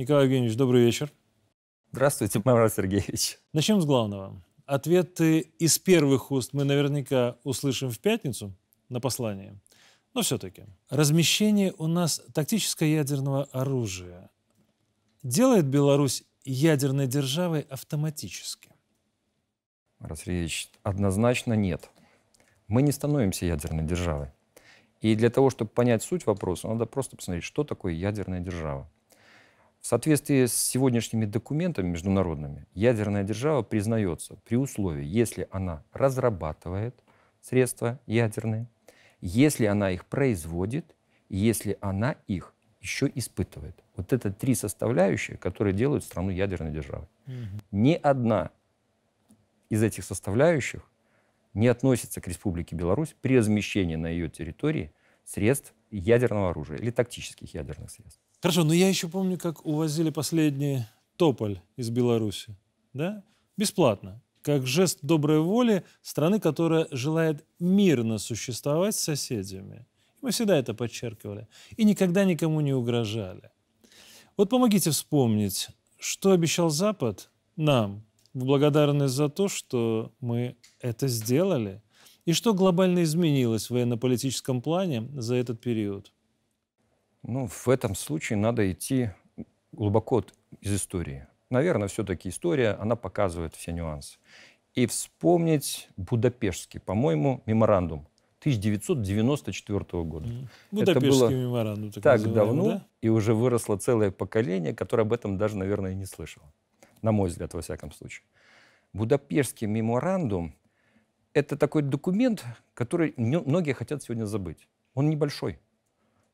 Николай Евгеньевич, добрый вечер. Здравствуйте, Мавр Сергеевич. Начнем с главного. Ответы из первых уст мы наверняка услышим в пятницу на послании. Но все-таки. Размещение у нас тактического ядерного оружия делает Беларусь ядерной державой автоматически? Сергеевич, однозначно нет. Мы не становимся ядерной державой. И для того, чтобы понять суть вопроса, надо просто посмотреть, что такое ядерная держава. В соответствии с сегодняшними документами международными, ядерная держава признается при условии, если она разрабатывает средства ядерные, если она их производит, если она их еще испытывает. Вот это три составляющие, которые делают страну ядерной державой. Угу. Ни одна из этих составляющих не относится к Республике Беларусь при размещении на ее территории средств ядерного оружия или тактических ядерных средств. Хорошо, но я еще помню, как увозили последний тополь из Беларуси, да? Бесплатно. Как жест доброй воли страны, которая желает мирно существовать с соседями. Мы всегда это подчеркивали. И никогда никому не угрожали. Вот помогите вспомнить, что обещал Запад нам в благодарность за то, что мы это сделали, и что глобально изменилось в военно-политическом плане за этот период. Ну, в этом случае надо идти глубоко из истории. Наверное, все-таки история, она показывает все нюансы. И вспомнить Будапештский, по-моему, меморандум 1994 года. Будапештский Это было меморандум, так, так давно, да? и уже выросло целое поколение, которое об этом даже, наверное, и не слышало. На мой взгляд, во всяком случае. Будапештский меморандум – это такой документ, который многие хотят сегодня забыть. Он небольшой.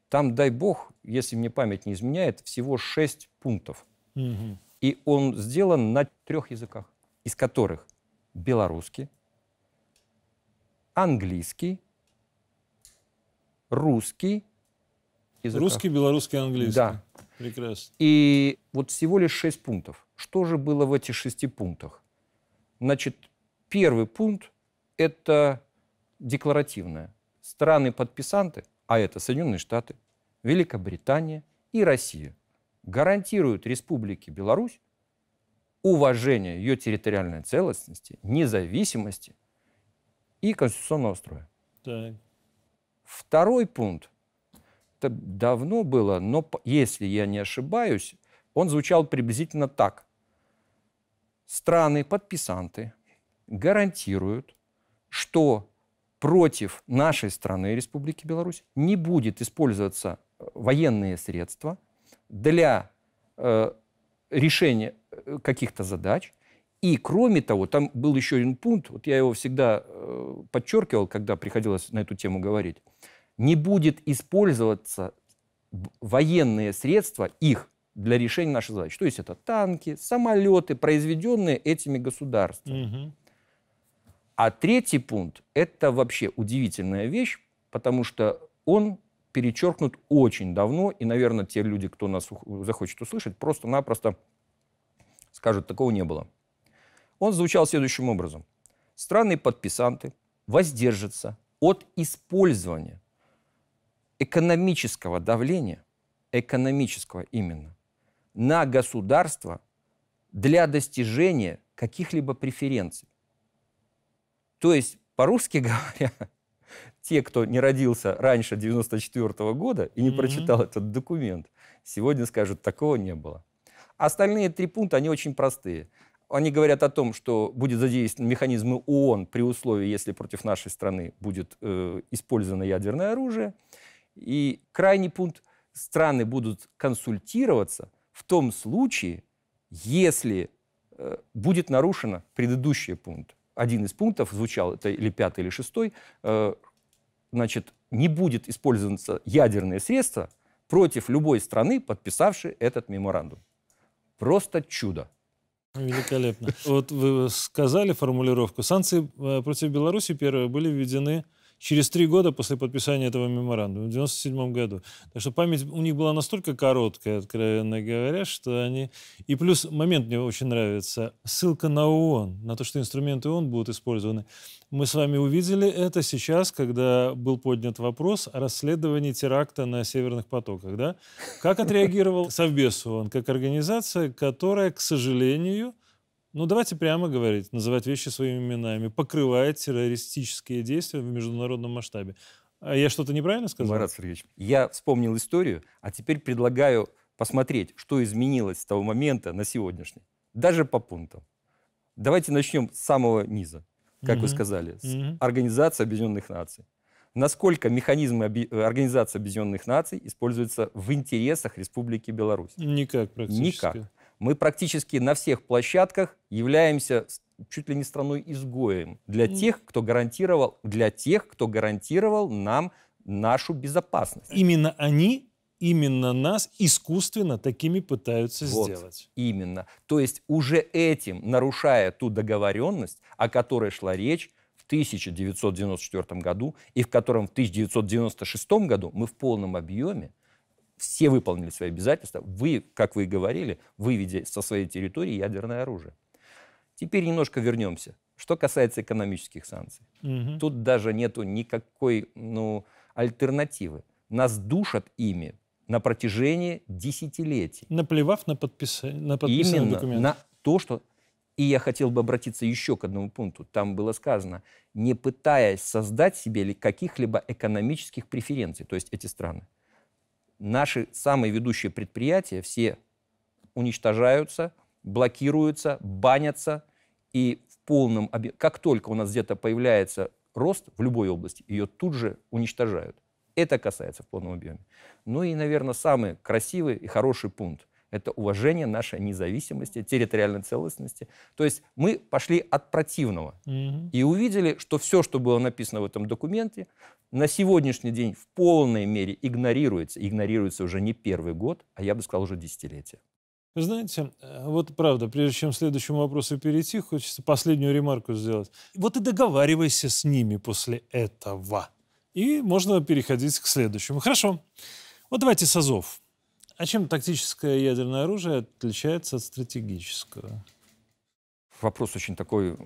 Там, дай бог, если мне память не изменяет, всего шесть пунктов. Угу. И он сделан на трех языках, из которых белорусский, английский, русский языках. Русский, белорусский, английский. Да. Прекрасно. И вот всего лишь шесть пунктов. Что же было в этих шести пунктах? Значит, первый пункт – это декларативное. Страны-подписанты – а это Соединенные Штаты, Великобритания и Россия, гарантируют Республике Беларусь уважение ее территориальной целостности, независимости и конституционного строя. Так. Второй пункт. Это давно было, но если я не ошибаюсь, он звучал приблизительно так. Страны-подписанты гарантируют, что против нашей страны, Республики Беларусь, не будет использоваться э, военные средства для э, решения э, каких-то задач. И кроме того, там был еще один пункт, вот я его всегда э, подчеркивал, когда приходилось на эту тему говорить, не будет использоваться военные средства их для решения нашей задачи. То есть это танки, самолеты, произведенные этими государствами. Угу. А третий пункт – это вообще удивительная вещь, потому что он перечеркнут очень давно, и, наверное, те люди, кто нас захочет услышать, просто-напросто скажут, такого не было. Он звучал следующим образом. Страны-подписанты воздержатся от использования экономического давления, экономического именно, на государство для достижения каких-либо преференций. То есть, по-русски говоря, те, кто не родился раньше 1994 года и не mm-hmm. прочитал этот документ, сегодня скажут, такого не было. Остальные три пункта, они очень простые. Они говорят о том, что будет задействован механизм ООН при условии, если против нашей страны будет э, использовано ядерное оружие. И крайний пункт – страны будут консультироваться в том случае, если э, будет нарушено предыдущий пункт один из пунктов звучал, это или пятый, или шестой, э, значит, не будет использоваться ядерные средства против любой страны, подписавшей этот меморандум. Просто чудо. Великолепно. Вот вы сказали формулировку. Санкции э, против Беларуси первые были введены через три года после подписания этого меморандума, в 1997 году. Так что память у них была настолько короткая, откровенно говоря, что они... И плюс момент мне очень нравится. Ссылка на ООН, на то, что инструменты ООН будут использованы. Мы с вами увидели это сейчас, когда был поднят вопрос о расследовании теракта на Северных потоках. Да? Как отреагировал Совбез ООН, как организация, которая, к сожалению, ну давайте прямо говорить, называть вещи своими именами, покрывает террористические действия в международном масштабе. А я что-то неправильно сказал? Марат Сергеевич, я вспомнил историю, а теперь предлагаю посмотреть, что изменилось с того момента на сегодняшний. Даже по пунктам. Давайте начнем с самого низа, как угу. вы сказали, с угу. Организации Объединенных Наций. Насколько механизмы э, Организации Объединенных Наций используются в интересах Республики Беларусь? Никак практически. Никак. Мы практически на всех площадках являемся чуть ли не страной изгоем для тех, кто гарантировал, для тех, кто гарантировал нам нашу безопасность. Именно они именно нас искусственно такими пытаются вот, сделать. Именно. То есть уже этим, нарушая ту договоренность, о которой шла речь в 1994 году и в котором в 1996 году мы в полном объеме все выполнили свои обязательства. Вы, как вы и говорили, выведя со своей территории ядерное оружие. Теперь немножко вернемся. Что касается экономических санкций. Угу. Тут даже нету никакой ну, альтернативы. Нас душат ими на протяжении десятилетий. Наплевав на, подписа... на Именно документ. на то, что... И я хотел бы обратиться еще к одному пункту. Там было сказано, не пытаясь создать себе каких-либо экономических преференций, то есть эти страны. Наши самые ведущие предприятия все уничтожаются, блокируются, банятся. И в полном... Объ... Как только у нас где-то появляется рост в любой области, ее тут же уничтожают. Это касается в полном объеме. Ну и, наверное, самый красивый и хороший пункт это уважение нашей независимости, территориальной целостности. То есть мы пошли от противного угу. и увидели, что все, что было написано в этом документе, на сегодняшний день в полной мере игнорируется. Игнорируется уже не первый год, а я бы сказал уже десятилетие. Вы знаете, э, вот правда, прежде чем к следующему вопросу перейти, хочется последнюю ремарку сделать. Вот и договаривайся с ними после этого. И можно переходить к следующему. Хорошо. Вот давайте с Азов. А чем тактическое ядерное оружие отличается от стратегического? Вопрос очень такой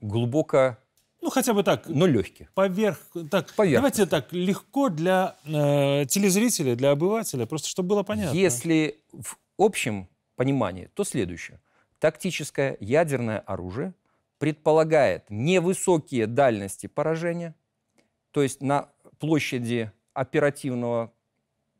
глубоко... Ну, хотя бы так. Но легкий. Поверх... Так, давайте так, легко для э, телезрителя, для обывателя, просто чтобы было понятно. Если в общем понимании, то следующее. Тактическое ядерное оружие предполагает невысокие дальности поражения, то есть на площади оперативного,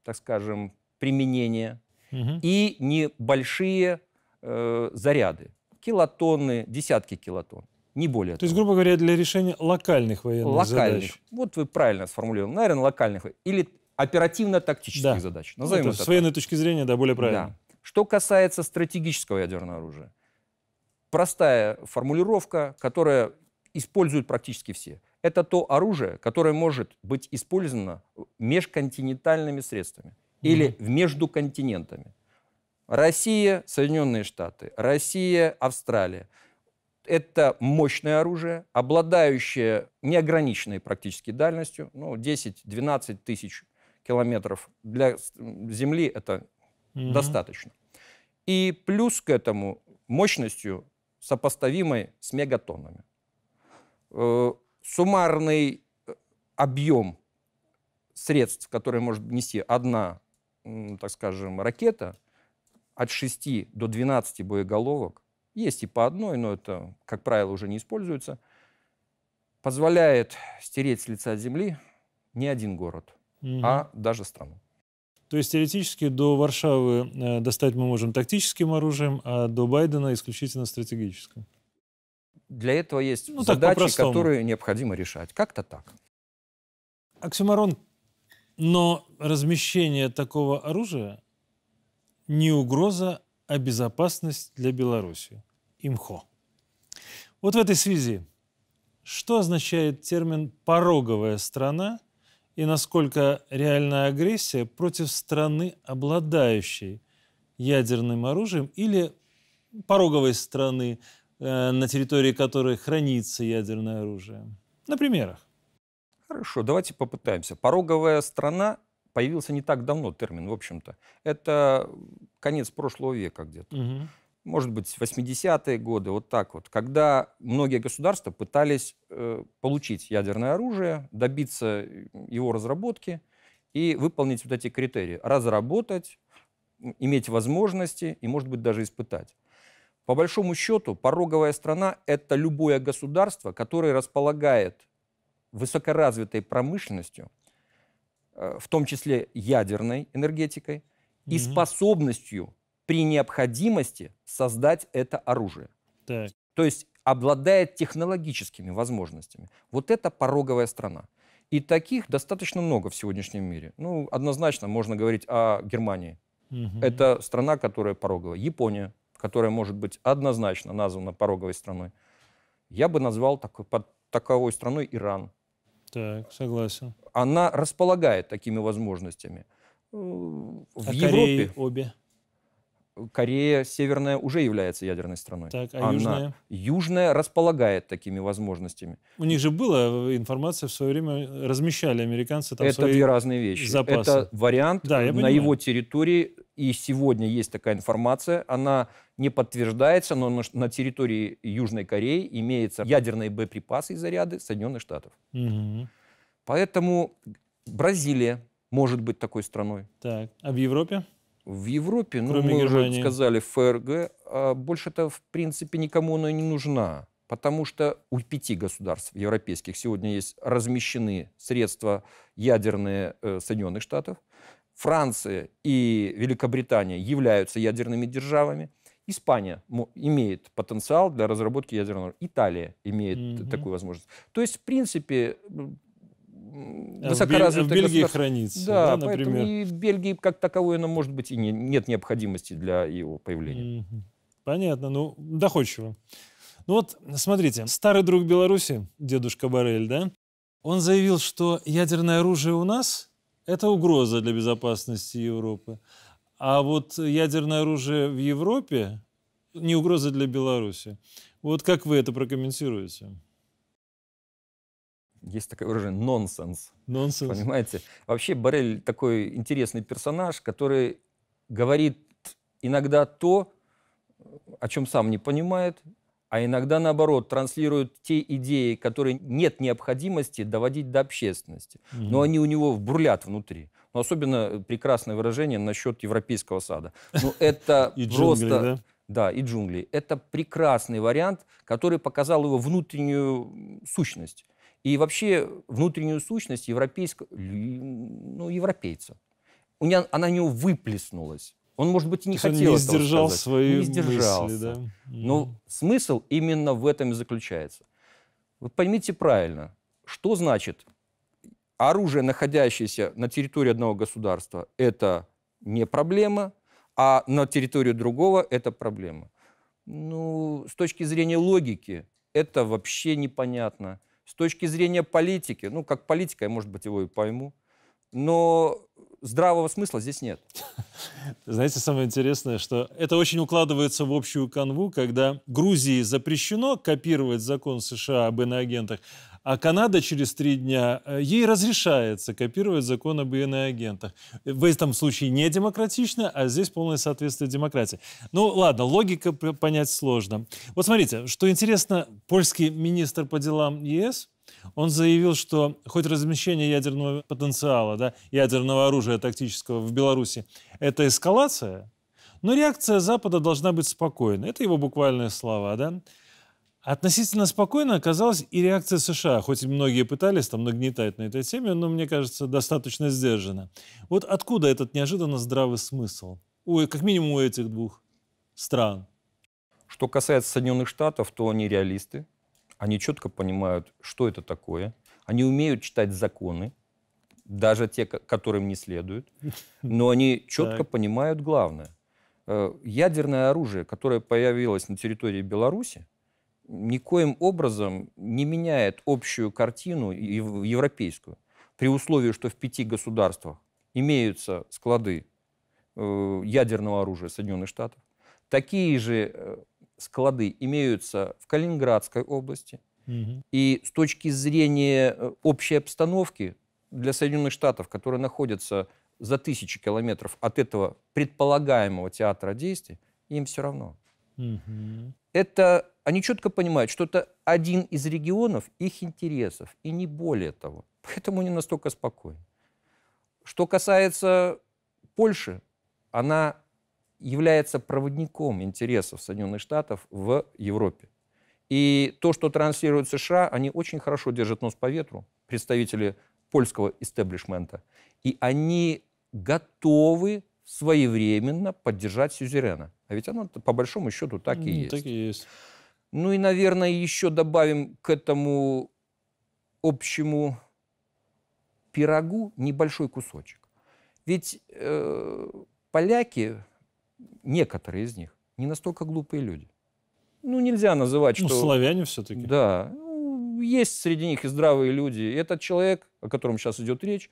так скажем, применения угу. и небольшие э, заряды. Килотонны, десятки килотонн, не более То того. есть, грубо говоря, для решения локальных военных локальных. задач. Вот вы правильно сформулировали. Наверное, локальных. Или оперативно-тактических да. задач. Ну, Назовем ну, это, это с так. военной точки зрения, да, более правильно. Да. Что касается стратегического ядерного оружия. Простая формулировка, которая используют практически все. Это то оружие, которое может быть использовано э, межконтинентальными средствами или mm между континентами. Россия, Соединенные Штаты, Россия, Австралия. Это мощное оружие, обладающее неограниченной практически дальностью, ну, 10-12 тысяч километров для Земли это mm достаточно. И плюс к этому мощностью, сопоставимой с мегатоннами. Э, суммарный э, объем средств, которые может нести одна так скажем, ракета от 6 до 12 боеголовок, есть и по одной, но это, как правило, уже не используется, позволяет стереть с лица земли не один город, угу. а даже страну. То есть теоретически до Варшавы э, достать мы можем тактическим оружием, а до Байдена исключительно стратегическим. Для этого есть ну, задачи, которые необходимо решать. Как-то так. Оксимарон но размещение такого оружия не угроза, а безопасность для Беларуси. ИМХО. Вот в этой связи, что означает термин «пороговая страна» и насколько реальная агрессия против страны, обладающей ядерным оружием или пороговой страны, э, на территории которой хранится ядерное оружие? На примерах. Хорошо, давайте попытаемся. Пороговая страна появился не так давно термин, в общем-то. Это конец прошлого века где-то. Угу. Может быть, 80-е годы, вот так вот, когда многие государства пытались э, получить ядерное оружие, добиться э, его разработки и выполнить вот эти критерии. Разработать, иметь возможности и, может быть, даже испытать. По большому счету, пороговая страна – это любое государство, которое располагает высокоразвитой промышленностью, э, в том числе ядерной энергетикой, mm-hmm. и способностью при необходимости создать это оружие. Так. То есть обладает технологическими возможностями. Вот это пороговая страна. И таких достаточно много в сегодняшнем мире. Ну, однозначно можно говорить о Германии. Угу. Это страна, которая пороговая. Япония, которая может быть однозначно названа пороговой страной. Я бы назвал такой, под таковой страной Иран. Так, согласен. Она располагает такими возможностями. Э, в а Европе... Кореи обе? Корея Северная уже является ядерной страной. Так, а Она, Южная? Южная располагает такими возможностями. У них же была информация в свое время, размещали американцы там Это свои две разные вещи. Запасы. Это вариант да, на понимаю. его территории и сегодня есть такая информация, она не подтверждается, но на территории Южной Кореи имеются ядерные боеприпасы и заряды Соединенных Штатов. Угу. Поэтому Бразилия может быть такой страной. Так, а в Европе? В Европе, ну, Кроме мы Германии. уже сказали, ФРГ, а больше-то, в принципе, никому она не нужна. Потому что у пяти государств европейских сегодня есть размещены средства ядерные э, Соединенных Штатов, Франция и Великобритания являются ядерными державами. Испания имеет потенциал для разработки ядерного. Италия имеет mm такую возможность. То есть, в принципе, высокоразвитых а в, Бель... в хранится, да, да например. и в Бельгии как таковой оно может быть и не, нет необходимости для его появления. mm Понятно, ну доходчиво. Ну вот, смотрите, старый друг Беларуси, дедушка Барель, да, он заявил, что ядерное оружие у нас это угроза для безопасности Европы. А вот ядерное оружие в Европе не угроза для Беларуси. Вот как вы это прокомментируете? Есть такое выражение «нонсенс». Нонсенс. Понимаете? Вообще Барель такой интересный персонаж, который говорит иногда то, о чем сам не понимает, а иногда, наоборот, транслируют те идеи, которые нет необходимости доводить до общественности. Mm-hmm. Но они у него бурлят внутри. Но ну, особенно э, прекрасное выражение насчет европейского сада. Ну, это просто... Да, и джунгли. Это прекрасный вариант, который показал его внутреннюю сущность. И вообще внутреннюю сущность европейского, ну, европейца. У меня, она у него выплеснулась. Он, может быть, и не То хотел не сдержал сказать. свои не сдержался. мысли. Да? Но ну, смысл именно в этом и заключается. Вы поймите правильно, что значит оружие, находящееся на территории одного государства, это не проблема, а на территории другого это проблема. Ну, с точки зрения логики, это вообще непонятно. С точки зрения политики, ну, как политика, я, может быть, его и пойму, но здравого смысла здесь нет. Знаете, самое интересное, что это очень укладывается в общую канву, когда Грузии запрещено копировать закон США об иноагентах, а Канада через три дня, э, ей разрешается копировать закон об иноагентах. В этом случае не демократично, а здесь полное соответствие демократии. Ну ладно, логика понять сложно. Вот смотрите, что интересно, польский министр по делам ЕС он заявил, что хоть размещение ядерного потенциала, да, ядерного оружия тактического в Беларуси – это эскалация, но реакция Запада должна быть спокойной. Это его буквальные слова. Да? Относительно спокойно оказалась и реакция США, хоть многие пытались там нагнетать на этой теме, но, мне кажется, достаточно сдержанно. Вот откуда этот неожиданно здравый смысл? Ой, как минимум у этих двух стран. Что касается Соединенных Штатов, то они реалисты, они четко понимают, что это такое. Они умеют читать законы, даже те, которым не следует. Но они четко понимают главное. Э, ядерное оружие, которое появилось на территории Беларуси, никоим образом не меняет общую картину европейскую. При условии, что в пяти государствах имеются склады э, ядерного оружия Соединенных Штатов, такие же э, склады имеются в Калининградской области. И с точки зрения э, общей обстановки для Соединенных Штатов, которые находятся за тысячи километров от этого предполагаемого театра действий, им все равно. Это они четко понимают, что это один из регионов их интересов, и не более того. Поэтому они настолько спокойны. Что касается Польши, она является проводником интересов Соединенных Штатов в Европе. И то, что транслируют США, они очень хорошо держат нос по ветру, представители польского истеблишмента. И они готовы своевременно поддержать сюзерена. А ведь оно по большому счету так и есть. Так и есть. Ну и, наверное, еще добавим к этому общему пирогу небольшой кусочек. Ведь э, поляки некоторые из них, не настолько глупые люди. Ну, нельзя называть, ну, что... Ну, славяне все-таки. Да. Ну, есть среди них и здравые люди. И этот человек, о котором сейчас идет речь,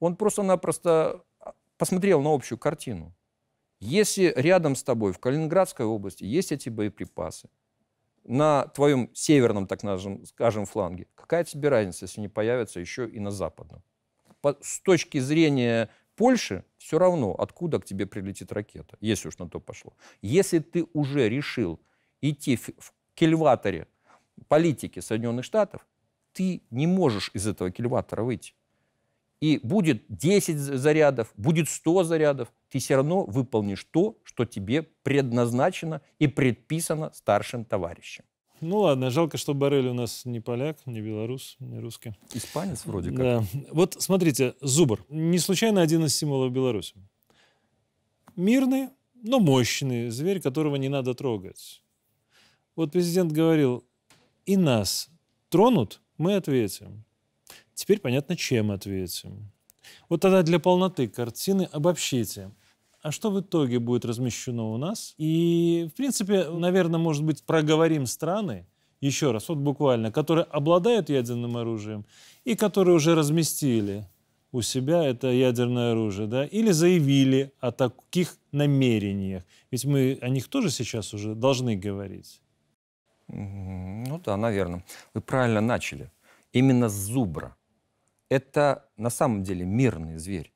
он просто-напросто а, посмотрел на общую картину. Если рядом с тобой в Калининградской области есть эти боеприпасы, на твоем северном, так скажем, фланге, какая тебе разница, если не появятся еще и на западном? По, с точки зрения Польше все равно, откуда к тебе прилетит ракета, если уж на то пошло. Если ты уже решил идти в кельваторе политики Соединенных Штатов, ты не можешь из этого кельватора выйти. И будет 10 зарядов, будет 100 зарядов, ты все равно выполнишь то, что тебе предназначено и предписано старшим товарищем. Ну ладно, жалко, что Барель у нас не поляк, не белорус, не русский. Испанец вроде как. Да. Вот смотрите, зубр. Не случайно один из символов Беларуси. Мирный, но мощный зверь, которого не надо трогать. Вот президент говорил, и нас тронут, мы ответим. Теперь понятно, чем ответим. Вот тогда для полноты картины обобщите – а что в итоге будет размещено у нас. И, в принципе, наверное, может быть, проговорим страны, еще раз, вот буквально, которые обладают ядерным оружием и которые уже разместили у себя это ядерное оружие, да, или заявили о таких намерениях. Ведь мы о них тоже сейчас уже должны говорить. Ну да, наверное. Вы правильно начали. Именно зубра. Это на самом деле мирный зверь.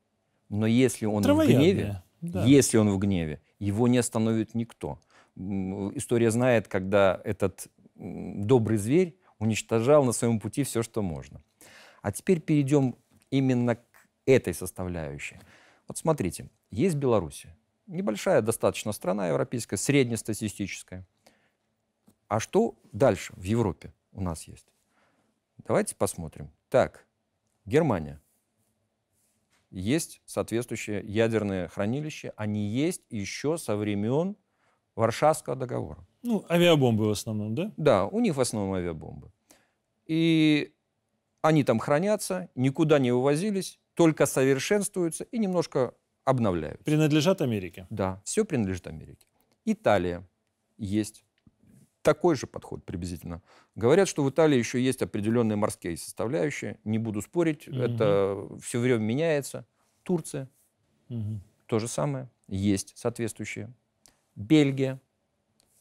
Но если он Травоядные. в гневе, да. Если он в гневе, его не остановит никто. История знает, когда этот добрый зверь уничтожал на своем пути все, что можно. А теперь перейдем именно к этой составляющей. Вот смотрите, есть Беларусь, Небольшая достаточно страна европейская, среднестатистическая. А что дальше в Европе у нас есть? Давайте посмотрим. Так, Германия есть соответствующие ядерные хранилища. Они есть еще со времен Варшавского договора. Ну, авиабомбы в основном, да? Да, у них в основном авиабомбы. И они там хранятся, никуда не увозились, только совершенствуются и немножко обновляют. Принадлежат Америке? Да, все принадлежит Америке. Италия есть такой же подход приблизительно. Говорят, что в Италии еще есть определенные морские составляющие. Не буду спорить, угу. это все время меняется. Турция, угу. то же самое, есть соответствующие. Бельгия,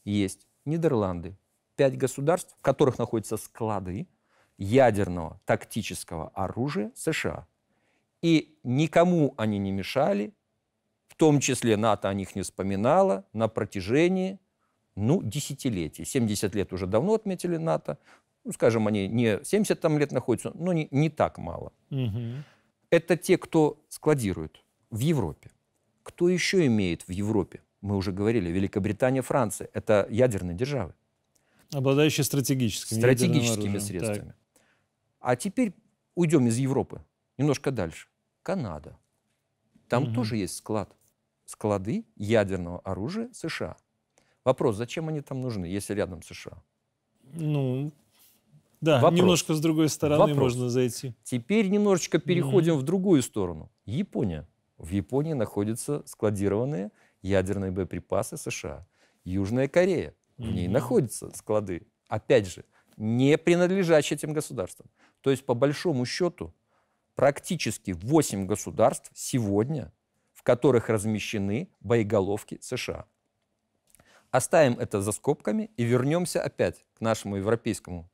есть. Нидерланды, пять государств, в которых находятся склады ядерного тактического оружия США. И никому они не мешали, в том числе НАТО о них не вспоминало, на протяжении ну, десятилетий. 70 лет уже давно отметили НАТО. Ну, скажем, они не 70 там лет находятся, но не, не так мало. Угу. Это те, кто складирует в Европе. Кто еще имеет в Европе? Мы уже говорили, Великобритания, Франция. Это ядерные державы. Обладающие стратегическими, стратегическими средствами. Так. А теперь уйдем из Европы, немножко дальше. Канада. Там угу. тоже есть склад. Склады ядерного оружия США. Вопрос, зачем они там нужны, если рядом США? Ну, да, Вопрос. немножко с другой стороны Вопрос. можно зайти. Теперь немножечко переходим mm. в другую сторону. Япония. В Японии находятся складированные ядерные боеприпасы США. Южная Корея. В ней находятся склады. Опять же, не принадлежащие этим государствам. То есть, по большому счету, практически 8 государств сегодня, в которых размещены боеголовки США. Оставим это за скобками и вернемся опять к нашему европейскому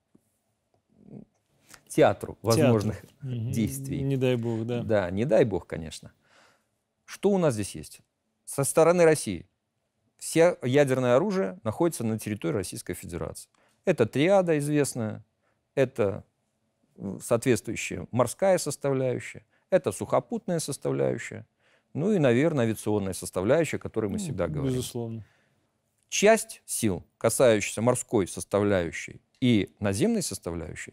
театру возможных Театр. действий. Не дай бог, да. Да, не дай бог, конечно. Что у нас здесь есть? Со стороны России все ядерное оружие находится на территории Российской Федерации. Это триада известная, это э, соответствующая морская составляющая, это сухопутная составляющая, ну и, наверное, авиационная составляющая, о которой мы ну, всегда говорим. Безусловно часть сил, касающихся морской составляющей и наземной составляющей,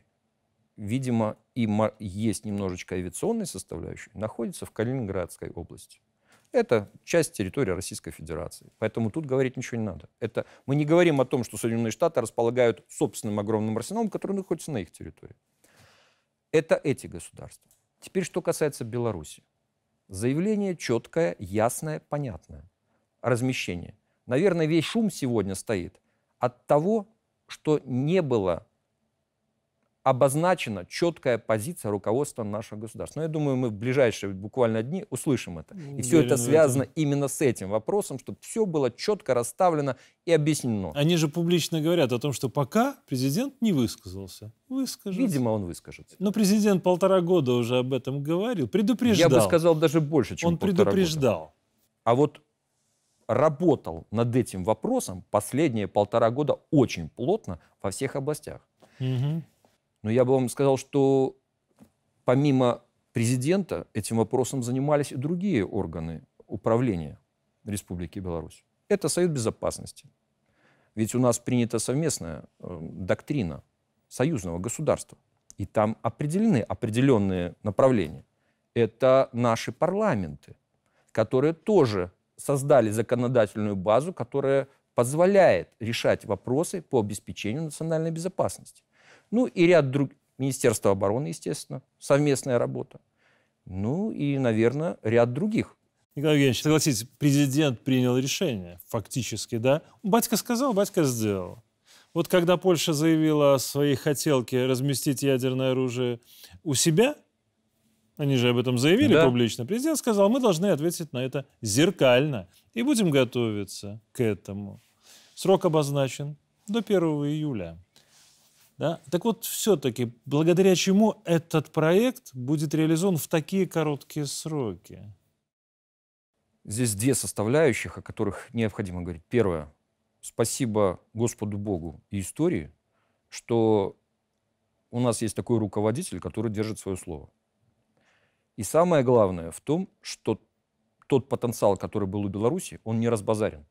видимо, и есть немножечко авиационной составляющей, находится в Калининградской области. Это часть территории Российской Федерации. Поэтому тут говорить ничего не надо. Это, мы не говорим о том, что Соединенные Штаты располагают собственным огромным арсеналом, который находится на их территории. Это эти государства. Теперь, что касается Беларуси. Заявление четкое, ясное, понятное. Размещение – Наверное, весь шум сегодня стоит от того, что не было обозначена четкая позиция руководства нашего государства. Но я думаю, мы в ближайшие буквально дни услышим это. И все это связано это. именно с этим вопросом, чтобы все было четко расставлено и объяснено. Они же публично говорят о том, что пока президент не высказался. Выскажется. Видимо, он выскажется. Но президент полтора года уже об этом говорил, предупреждал. Я бы сказал даже больше, чем Он предупреждал. Года. А вот работал над этим вопросом последние полтора года очень плотно во всех областях. Угу. Но я бы вам сказал, что помимо президента этим вопросом занимались и другие органы управления Республики Беларусь. Это Союз Безопасности. Ведь у нас принята совместная эм, доктрина союзного государства. И там определены определенные направления. Это наши парламенты, которые тоже создали законодательную базу, которая позволяет решать вопросы по обеспечению национальной безопасности. Ну и ряд других, Министерство обороны, естественно, совместная работа. Ну и, наверное, ряд других. Николай Евгеньевич, согласитесь, президент принял решение, фактически, да? Батька сказал, батька сделал. Вот когда Польша заявила о своей хотелке разместить ядерное оружие у себя – они же об этом заявили да. публично, президент сказал, мы должны ответить на это зеркально и будем готовиться к этому. Срок обозначен до 1 июля. Да? Так вот, все-таки, благодаря чему этот проект будет реализован в такие короткие сроки? Здесь две составляющих, о которых необходимо говорить. Первое. Спасибо Господу Богу и истории, что у нас есть такой руководитель, который держит свое слово. И самое главное в том, что тот потенциал, который был у Беларуси, он не разбазарен.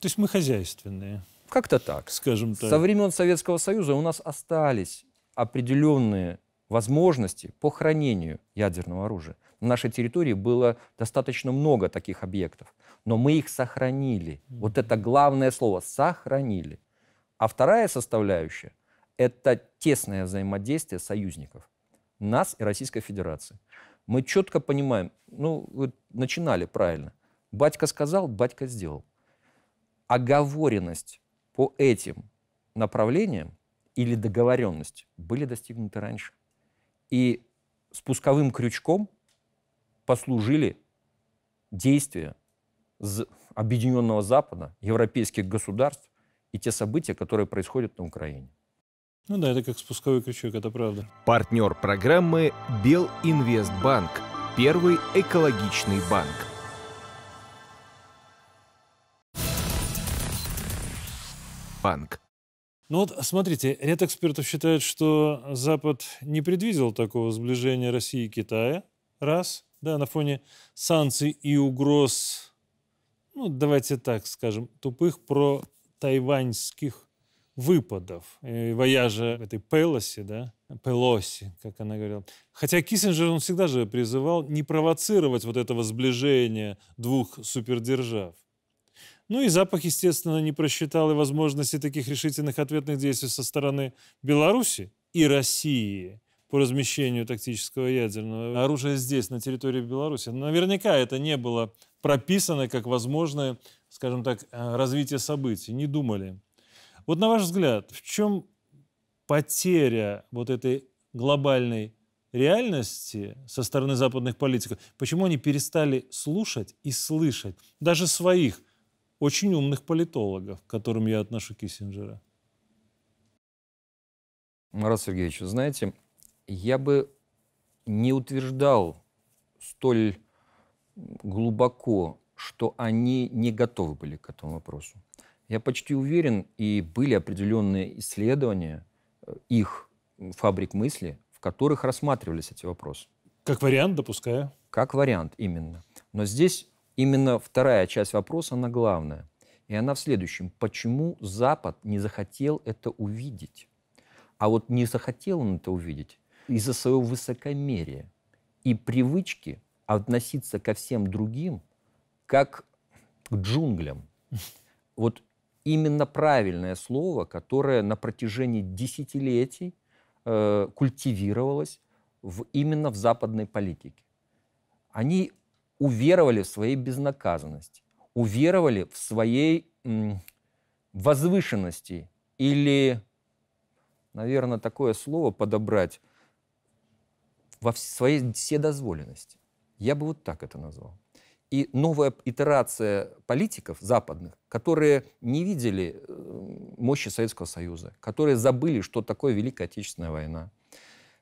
То есть мы хозяйственные. Как-то так. Скажем так. Со времен Советского Союза у нас остались определенные возможности по хранению ядерного оружия. На нашей территории было достаточно много таких объектов, но мы их сохранили. Вот это главное слово – сохранили. А вторая составляющая – это тесное взаимодействие союзников нас и Российской Федерации. Мы четко понимаем, ну, вы начинали правильно. Батька сказал, батька сделал. Оговоренность по этим направлениям или договоренность были достигнуты раньше. И спусковым крючком послужили действия Объединенного Запада, европейских государств и те события, которые происходят на Украине. Ну да, это как спусковой крючок, это правда. Партнер программы Белинвестбанк. Первый экологичный банк. Банк. Ну вот, смотрите, ряд экспертов считает, что Запад не предвидел такого сближения России и Китая. Раз, да, на фоне санкций и угроз, ну, давайте так скажем, тупых про тайваньских выпадов. И вояжа этой Пелоси, да, Пелоси, как она говорила. Хотя Киссинджер, он всегда же призывал не провоцировать вот этого сближения двух супердержав. Ну и Запах, естественно, не просчитал и возможности таких решительных ответных действий со стороны Беларуси и России по размещению тактического ядерного оружия здесь, на территории Беларуси. Наверняка это не было прописано как возможное, скажем так, э, развитие событий. Не думали вот на ваш взгляд, в чем потеря вот этой глобальной реальности со стороны западных политиков? Почему они перестали слушать и слышать даже своих очень умных политологов, к которым я отношу Киссинджера? Марат Сергеевич, знаете, я бы не утверждал столь глубоко, что они не готовы были к этому вопросу. Я почти уверен, и были определенные исследования э, их фабрик мысли, в которых рассматривались эти вопросы. Как вариант, допускаю. Как вариант, именно. Но здесь именно вторая часть вопроса, она главная. И она в следующем. Почему Запад не захотел это увидеть? А вот не захотел он это увидеть из-за своего высокомерия и привычки относиться ко всем другим как к джунглям. Вот именно правильное слово, которое на протяжении десятилетий э, культивировалось в, именно в западной политике. Они уверовали в своей безнаказанности, уверовали в своей м, возвышенности или, наверное, такое слово подобрать, во своей вседозволенности. Я бы вот так это назвал и новая итерация политиков западных, которые не видели э, мощи Советского Союза, которые забыли, что такое Великая Отечественная война.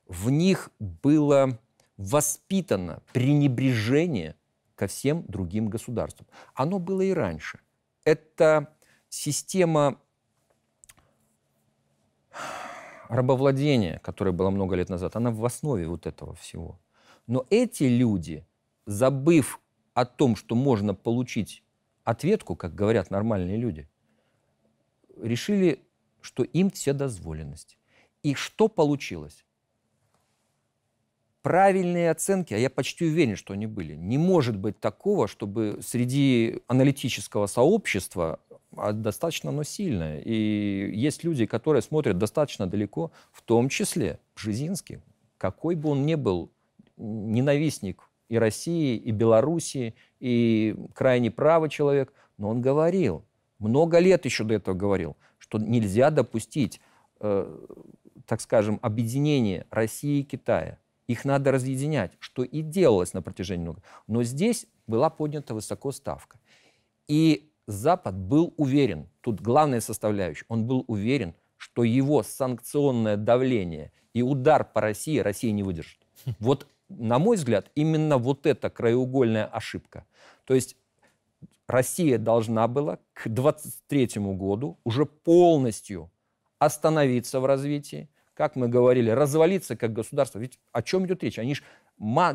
В них было воспитано пренебрежение ко всем другим государствам. Оно было и раньше. Это система рабовладения, которая была много лет назад, она в основе вот этого всего. Но эти люди, забыв о том, что можно получить ответку, как говорят нормальные люди, решили, что им все дозволенность. И что получилось? правильные оценки, а я почти уверен, что они были. Не может быть такого, чтобы среди аналитического сообщества а достаточно, но сильное. И есть люди, которые смотрят достаточно далеко, в том числе Бжезинский. Какой бы он ни был ненавистник и России, и Белоруссии, и крайне правый человек, но он говорил, много лет еще до этого говорил, что нельзя допустить, э, так скажем, объединение России и Китая. Их надо разъединять, что и делалось на протяжении много. Но здесь была поднята высоко ставка. И Запад был уверен, тут главная составляющая, он был уверен, что его санкционное давление и удар по России Россия не выдержит. Вот на мой взгляд, именно вот эта краеугольная ошибка. То есть Россия должна была к 2023 году уже полностью остановиться в развитии, как мы говорили, развалиться как государство. Ведь о чем идет речь? Они же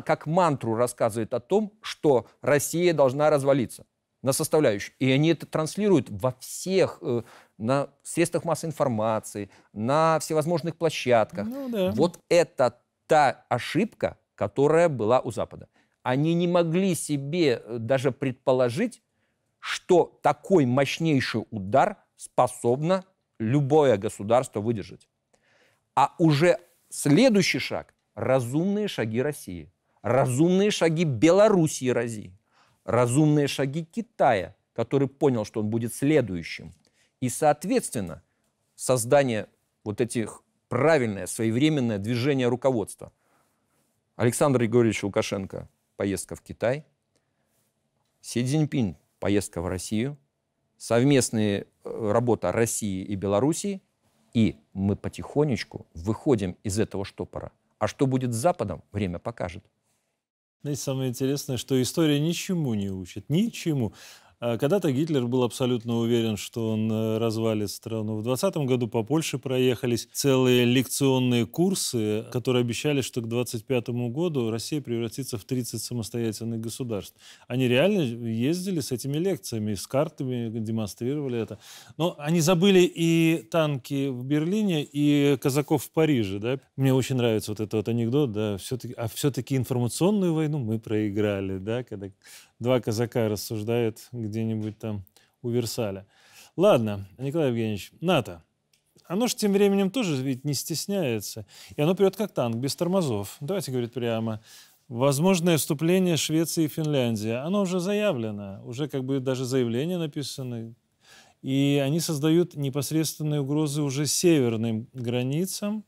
как мантру рассказывают о том, что Россия должна развалиться на составляющие. И они это транслируют во всех, э, на средствах массовой информации, на всевозможных площадках. Ну, да. Вот это та ошибка, которая была у Запада. Они не могли себе э, даже предположить, что такой мощнейший удар способно любое государство выдержать. А уже следующий шаг – разумные шаги России, разумные шаги Белоруссии России, разумные шаги Китая, который понял, что он будет следующим. И, соответственно, создание вот этих правильное, своевременное движение руководства. Александр Григорьевич Лукашенко – поездка в Китай. Си Цзиньпин поездка в Россию. Совместная э, работа России и Белоруссии. И мы потихонечку выходим из этого штопора. А что будет с Западом, время покажет. Знаете, самое интересное, что история ничему не учит. Ничему. А когда-то Гитлер был абсолютно уверен, что он э, развалит страну. В 2020 году по Польше проехались целые лекционные курсы, которые обещали, что к 2025 году Россия превратится в 30 самостоятельных государств. Они реально ездили с этими лекциями, с картами демонстрировали это. Но они забыли и танки в Берлине, и казаков в Париже. Да? Мне очень нравится вот этот вот анекдот. Да? Все-таки, а все-таки информационную войну мы проиграли, да? когда два казака рассуждают, где-нибудь там у Версаля. Ладно, Николай Евгеньевич, НАТО. Оно же тем временем тоже ведь не стесняется. И оно придет как танк, без тормозов. Давайте говорить прямо. Возможное вступление Швеции и Финляндии. Оно уже заявлено. Уже как бы даже заявления написаны. И они создают непосредственные угрозы уже северным границам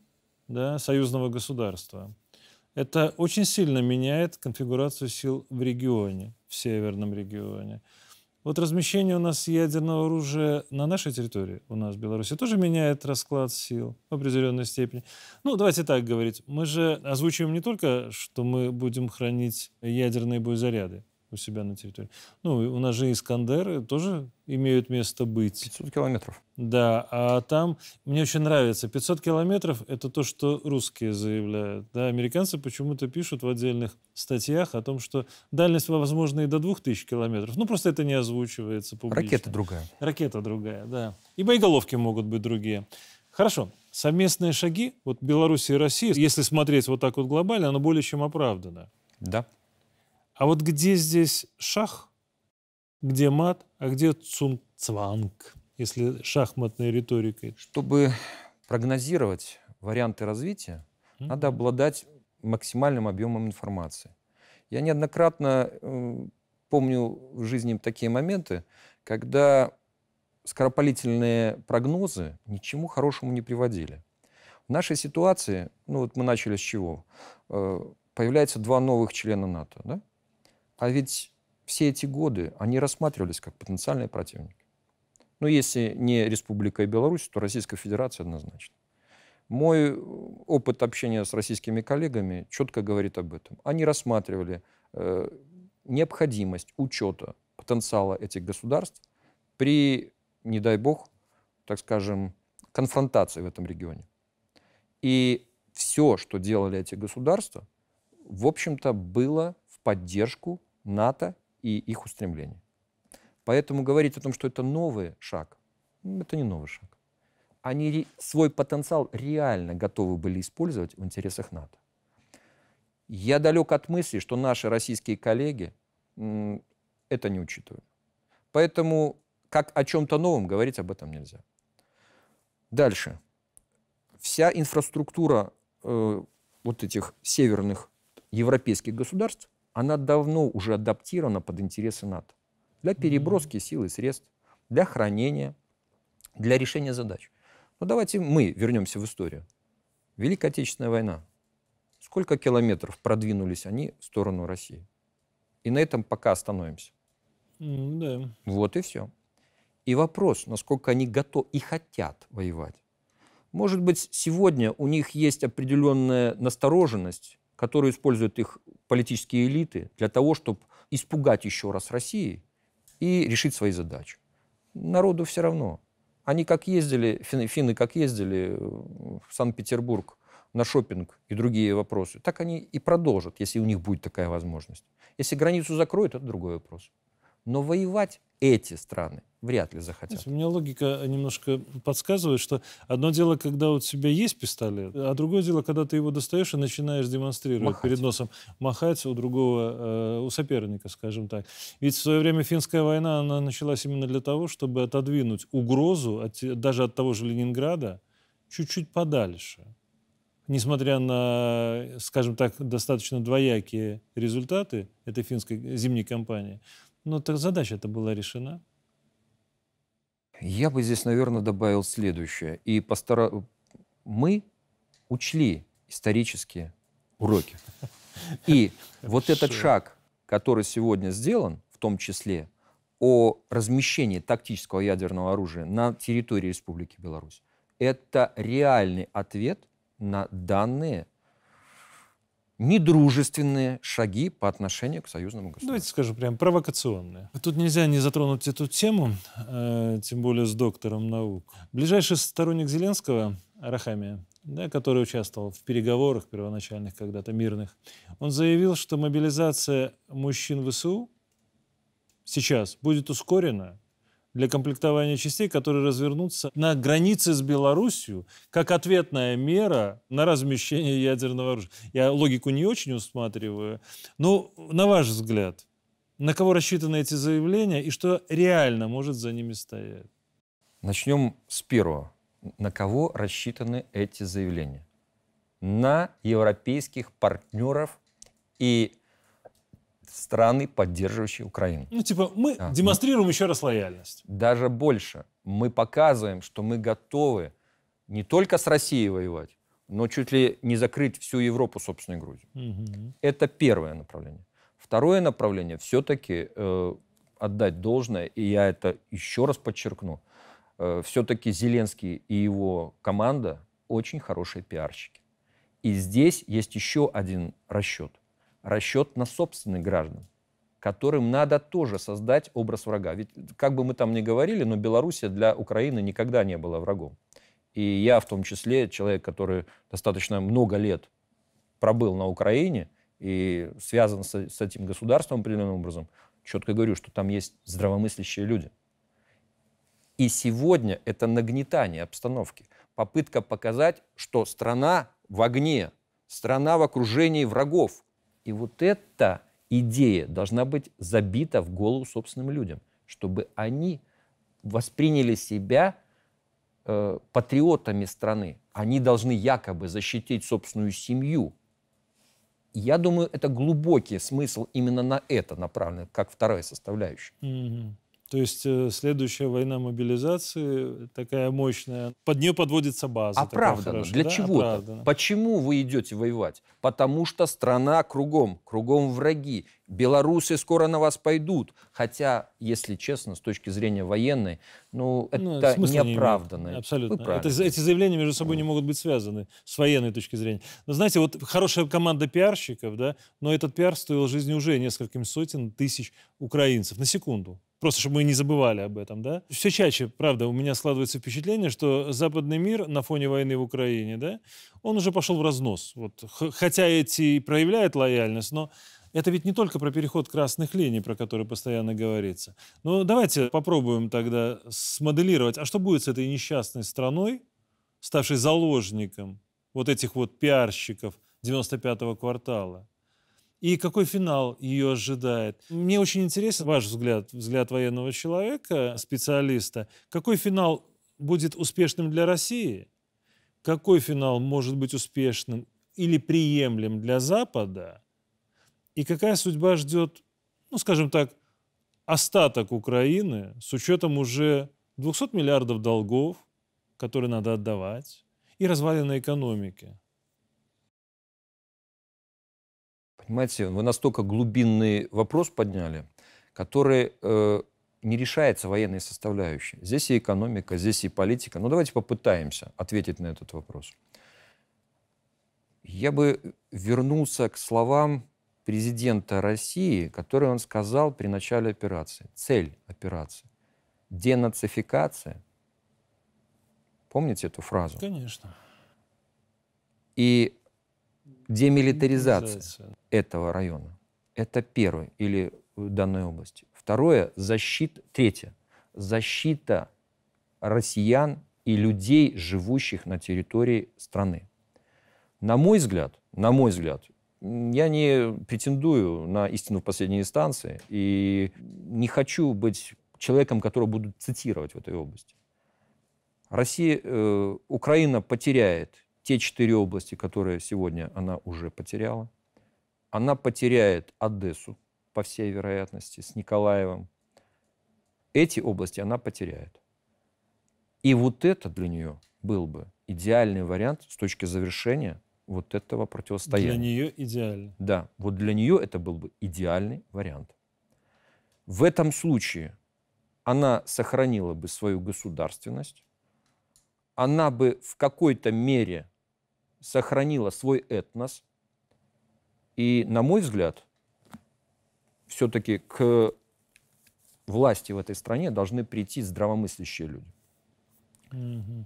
да, союзного государства. Это очень сильно меняет конфигурацию сил в регионе, в северном регионе. Вот размещение у нас ядерного оружия на нашей территории, у нас в Беларуси, тоже меняет расклад сил в определенной степени. Ну, давайте так говорить. Мы же озвучиваем не только, что мы будем хранить ядерные боезаряды у себя на территории. Ну, у нас же Искандеры тоже имеют место быть. 500 километров. Да, а там, мне очень нравится, 500 километров — это то, что русские заявляют. Да, американцы почему-то пишут в отдельных статьях о том, что дальность, возможно, и до 2000 километров. Ну, просто это не озвучивается публично. Ракета другая. Ракета другая, да. И боеголовки могут быть другие. Хорошо. Совместные шаги вот Беларуси и России, если смотреть вот так вот глобально, оно более чем оправдано. Да. А вот где здесь шах, где мат, а где цунцванг, если шахматной риторикой? Чтобы прогнозировать варианты развития, mm-hmm. надо обладать максимальным объемом информации. Я неоднократно э, помню в жизни такие моменты, когда скоропалительные прогнозы ничему хорошему не приводили. В нашей ситуации, ну вот мы начали с чего? Э, появляется два новых члена НАТО, да? А ведь все эти годы они рассматривались как потенциальные противники. Ну, если не Республика и Беларусь, то Российская Федерация однозначно. Мой э, опыт общения с российскими коллегами четко говорит об этом. Они рассматривали э, необходимость учета потенциала этих государств при, не дай бог, так скажем, конфронтации в этом регионе. И все, что делали эти государства, в общем-то, было в поддержку НАТО и их устремления. Поэтому говорить о том, что это новый шаг, это не новый шаг. Они свой потенциал реально готовы были использовать в интересах НАТО. Я далек от мысли, что наши российские коллеги это не учитывают. Поэтому как о чем-то новом говорить об этом нельзя. Дальше. Вся инфраструктура э, вот этих северных европейских государств она давно уже адаптирована под интересы НАТО. Для переброски сил и средств, для хранения, для решения задач. Но ну, давайте мы вернемся в историю. Великая Отечественная война. Сколько километров продвинулись они в сторону России? И на этом пока остановимся. Mm, да. Вот и все. И вопрос, насколько они готовы и хотят воевать. Может быть, сегодня у них есть определенная настороженность, которую используют их политические элиты для того, чтобы испугать еще раз России и решить свои задачи. Народу все равно. Они как ездили, финны, как ездили э, в Санкт-Петербург на шопинг и другие вопросы, так они и продолжат, если у них будет такая возможность. Если границу закроют, это другой вопрос но воевать эти страны вряд ли захотят. у меня логика немножко подсказывает, что одно дело, когда у тебя есть пистолет, а другое дело, когда ты его достаешь и начинаешь демонстрировать махать. перед носом, махать у другого, э, у соперника, скажем так. Ведь в свое время финская война, она началась именно для того, чтобы отодвинуть угрозу от, даже от того же Ленинграда чуть-чуть подальше. Несмотря на, скажем так, достаточно двоякие результаты этой финской зимней кампании, но ну, так задача-то была решена. Я бы здесь, наверное, добавил следующее. И постара... мы учли исторические уроки. И вот этот шаг, который сегодня сделан, в том числе о размещении тактического ядерного оружия на территории Республики Беларусь, это реальный ответ на данные недружественные шаги по отношению к союзному государству. Давайте скажу прям провокационные. Тут нельзя не затронуть эту тему, э, тем более с доктором наук. Ближайший сторонник Зеленского, Рахамия, да, который участвовал в переговорах первоначальных когда-то мирных, он заявил, что мобилизация мужчин ВСУ сейчас будет ускорена для комплектования частей, которые развернутся на границе с Белоруссией как ответная мера на размещение ядерного оружия. Я логику не очень усматриваю, но на ваш взгляд, на кого рассчитаны эти заявления и что реально может за ними стоять? Начнем с первого. На кого рассчитаны эти заявления? На европейских партнеров и страны, поддерживающие Украину. Ну, типа, мы да. Ну. демонстрируем еще раз лояльность. Даже больше. Мы показываем, что мы готовы не только с Россией воевать, но чуть ли не закрыть всю Европу собственной грудью. Угу. Это первое направление. Второе направление все-таки э, отдать должное, и я это еще раз подчеркну, э, все-таки Зеленский и его команда очень хорошие пиарщики. И здесь есть еще один расчет – расчет на собственных граждан, которым надо тоже создать образ врага. Ведь как бы мы там ни говорили, но Белоруссия для Украины никогда не была врагом. И я в том числе человек, который достаточно много лет пробыл на Украине и связан с, с этим государством определенным образом, четко говорю, что там есть здравомыслящие люди. И сегодня это нагнетание обстановки, попытка показать, что страна в огне, страна в окружении врагов, и вот эта идея должна быть забита в голову собственным людям, чтобы они восприняли себя э, патриотами страны. Они должны якобы защитить собственную семью. Я думаю, это глубокий смысл именно на это направлен, как вторая составляющая. Mm-hmm. То есть э, следующая война мобилизации такая мощная. Под нее подводится база. Оправданно. А ну, хорошая, Для да? чего? Оправданно. Почему вы идете воевать? Потому что страна кругом, кругом враги. Белорусы скоро на вас пойдут. Хотя, если честно, с точки зрения военной, ну, это ну, неоправданно. Не Абсолютно. Это, эти заявления между собой не могут быть связаны с военной точки зрения. Но знаете, вот хорошая команда пиарщиков, да, но этот пиар стоил жизни уже нескольким сотен тысяч украинцев. На секунду Просто, чтобы мы не забывали об этом, да? Все чаще, правда, у меня складывается впечатление, что западный мир на фоне войны в Украине, да, он уже пошел в разнос. Вот, хотя эти проявляют лояльность, но это ведь не только про переход красных линий, про который постоянно говорится. Но ну, давайте попробуем тогда смоделировать, а что будет с этой несчастной страной, ставшей заложником вот этих вот пиарщиков 95-го квартала? и какой финал ее ожидает. Мне очень интересен ваш взгляд, взгляд военного человека, специалиста. Какой финал будет успешным для России? Какой финал может быть успешным или приемлем для Запада? И какая судьба ждет, ну, скажем так, остаток Украины с учетом уже 200 миллиардов долгов, которые надо отдавать, и разваленной экономики? Понимаете, вы настолько глубинный вопрос подняли, который э, не решается военной составляющей. Здесь и экономика, здесь и политика. Но ну, давайте попытаемся ответить на этот вопрос. Я бы вернулся к словам президента России, которые он сказал при начале операции. Цель операции – денацификация. Помните эту фразу? Конечно. И демилитаризация этого района. Это первое, или данной области. Второе, защита, третье, защита россиян и людей, живущих на территории страны. На мой взгляд, на мой взгляд, я не претендую на истину в последней инстанции и не хочу быть человеком, которого будут цитировать в этой области. Россия, э, Украина потеряет те четыре области, которые сегодня она уже потеряла. Она потеряет Одессу, по всей вероятности, с Николаевым. Эти области она потеряет. И вот это для нее был бы идеальный вариант с точки завершения вот этого противостояния. Для нее идеально. Да, вот для нее это был бы идеальный вариант. В этом случае она сохранила бы свою государственность, она бы в какой-то мере сохранила свой этнос. И, на мой взгляд, все-таки к власти в этой стране должны прийти здравомыслящие люди. Угу.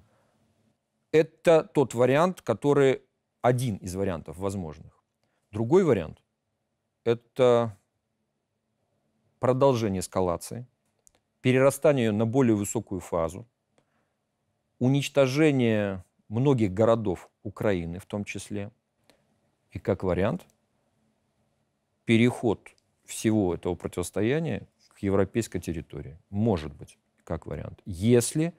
Это тот вариант, который один из вариантов возможных. Другой вариант – это продолжение эскалации, перерастание ее на более высокую фазу, уничтожение многих городов Украины в том числе. И как вариант, переход всего этого противостояния к европейской территории. Может быть, как вариант. Если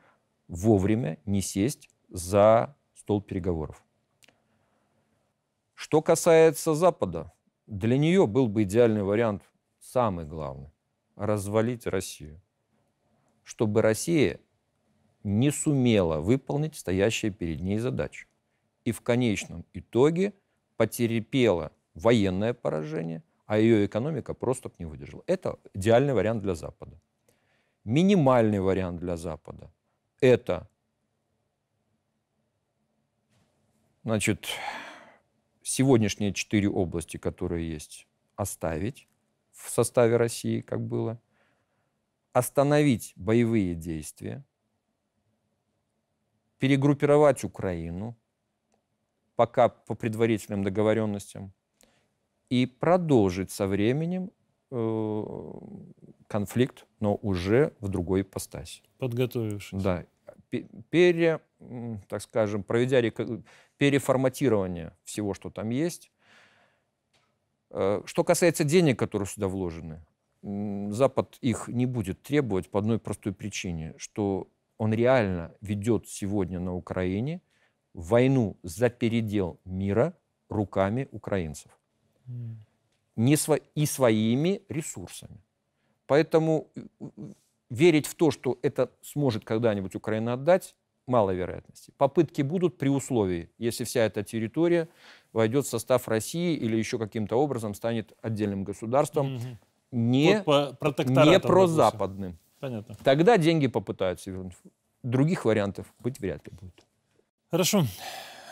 вовремя не сесть за стол переговоров. Что касается Запада, для нее был бы идеальный вариант, самый главный, развалить Россию. Чтобы Россия не сумела выполнить стоящие перед ней задачи. И в конечном итоге потерпела военное поражение, а ее экономика просто не выдержала. Это идеальный вариант для Запада. Минимальный вариант для Запада – это значит, сегодняшние четыре области, которые есть, оставить в составе России, как было, остановить боевые действия – перегруппировать Украину, пока по предварительным договоренностям, и продолжить со временем э, конфликт, но уже в другой ипостаси. Подготовившись. Да. Пере, так скажем, проведя переформатирование всего, что там есть. Э, что касается денег, которые сюда вложены, Запад их не будет требовать по одной простой причине, что он реально ведет сегодня на Украине войну за передел мира руками украинцев. Mm. Не сво... И своими ресурсами. Поэтому э, э, верить в то, что это сможет когда-нибудь Украина отдать, мало вероятности. Попытки будут при условии, если вся эта территория войдет в состав России или еще каким-то образом станет отдельным государством, угу. не, вот по не прозападным. Понятно. Тогда деньги попытаются вернуть. Других вариантов быть вряд ли будет. Хорошо.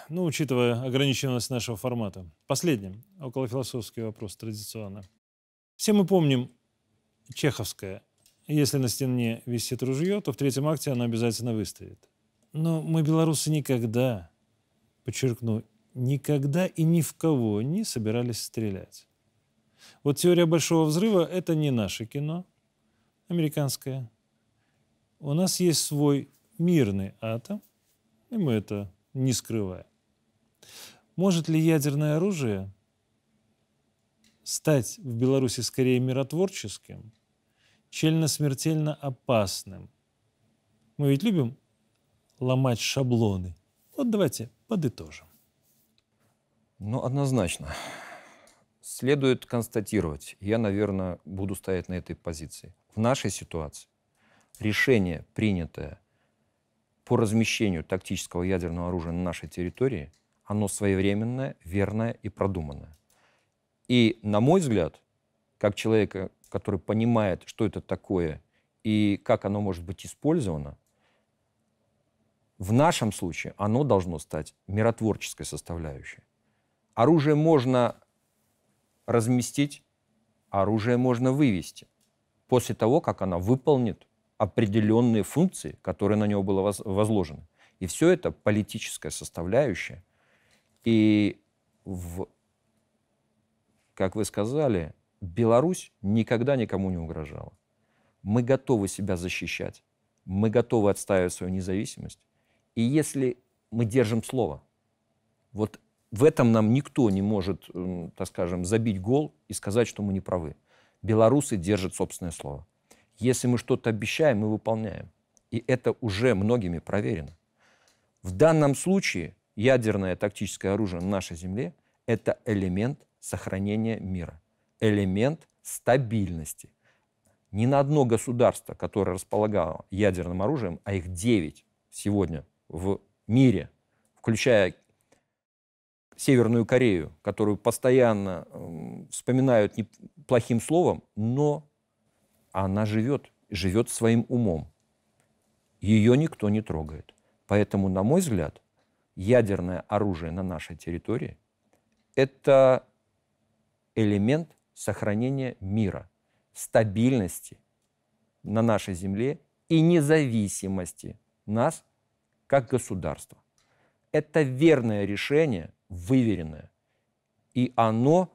Ну, учитывая ограниченность нашего формата. Последним, околофилософский вопрос традиционно. Все мы помним чеховское. Если на стене висит ружье, то в третьем акте оно обязательно выстрелит. Но мы, белорусы, никогда, подчеркну, никогда и ни в кого не собирались стрелять. Вот теория Большого Взрыва — это не наше кино, американская. У нас есть свой мирный атом, и мы это не скрываем. Может ли ядерное оружие стать в Беларуси скорее миротворческим, чельно-смертельно опасным? Мы ведь любим ломать шаблоны. Вот давайте подытожим. Ну, однозначно следует констатировать, я, наверное, буду стоять на этой позиции. В нашей ситуации решение, принятое по размещению тактического ядерного оружия на нашей территории, оно своевременное, верное и продуманное. И, на мой взгляд, как человека, который понимает, что это такое и как оно может быть использовано, в нашем случае оно должно стать миротворческой составляющей. Оружие можно разместить, оружие можно вывести после того, как она выполнит определенные функции, которые на него было возложены. И все это политическая составляющая. И, в, как вы сказали, Беларусь никогда никому не угрожала. Мы готовы себя защищать, мы готовы отстаивать свою независимость. И если мы держим слово, вот в этом нам никто не может, так скажем, забить гол и сказать, что мы не правы. Белорусы держат собственное слово. Если мы что-то обещаем, мы выполняем. И это уже многими проверено. В данном случае ядерное тактическое оружие на нашей земле – это элемент сохранения мира, элемент стабильности. Ни на одно государство, которое располагало ядерным оружием, а их 9 сегодня в мире, включая Северную Корею, которую постоянно эм, вспоминают плохим словом, но она живет, живет своим умом. Ее никто не трогает. Поэтому, на мой взгляд, ядерное оружие на нашей территории – это элемент сохранения мира, стабильности на нашей земле и независимости нас как государства. Это верное решение – выверенное. И оно,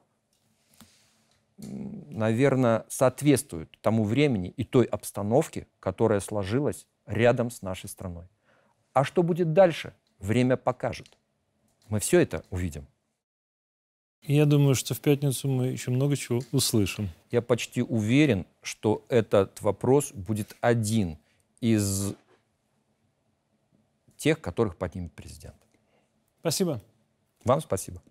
наверное, соответствует тому времени и той обстановке, которая сложилась рядом с нашей страной. А что будет дальше, время покажет. Мы все это увидим. Я думаю, что в пятницу мы еще много чего услышим. Я почти уверен, что этот вопрос будет один из тех, которых поднимет президент. Спасибо. Вам спасибо.